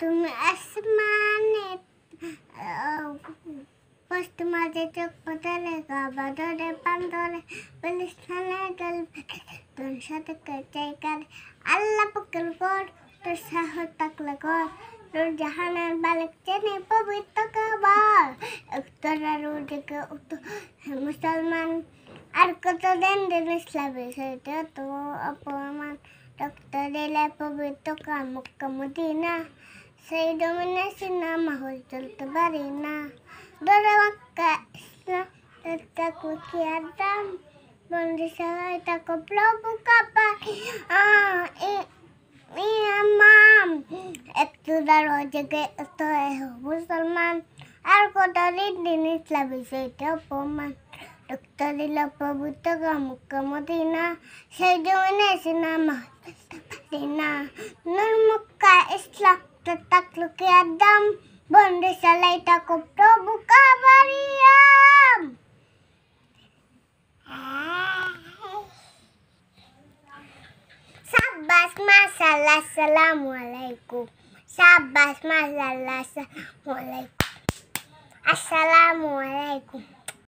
तुम आसमान তোমাদের চোখ বদলে গা বদলে পান্দরে পুলিশ থানা গেল তোর সাথে কচাই কার আল্লাহ পকল কর তোর সাহস তাকলে কর তোর জাহানের বালক চেনে পবিত্র কবর উত্তরা রুজকে উক্ত মুসলমান আর কত দেন দেন ইসলামী সেটা তো অপমান রক্ত দিলে পবিত্র কামক মদিনা सईदों में नसीना माहौल चलता बरीना डोरे मक्का इस्लाम तत्ता को किया दाम बंदी सहायता को प्रभु का पाई आ ए मेरा माम একটুদা রোজে গে তো মুসলমান আর কোটারি দিন ইসলামী সেইটা অপমান রক্ত দিল পবিত্র গামুক মদিনা সেই জন্য সিনেমা দিনা নুরমুক্কা ইসলাম tetap luki Adam Bonde salai takut buka kabariam Sabas masalah Assalamualaikum Sabas masalah Assalamualaikum Assalamualaikum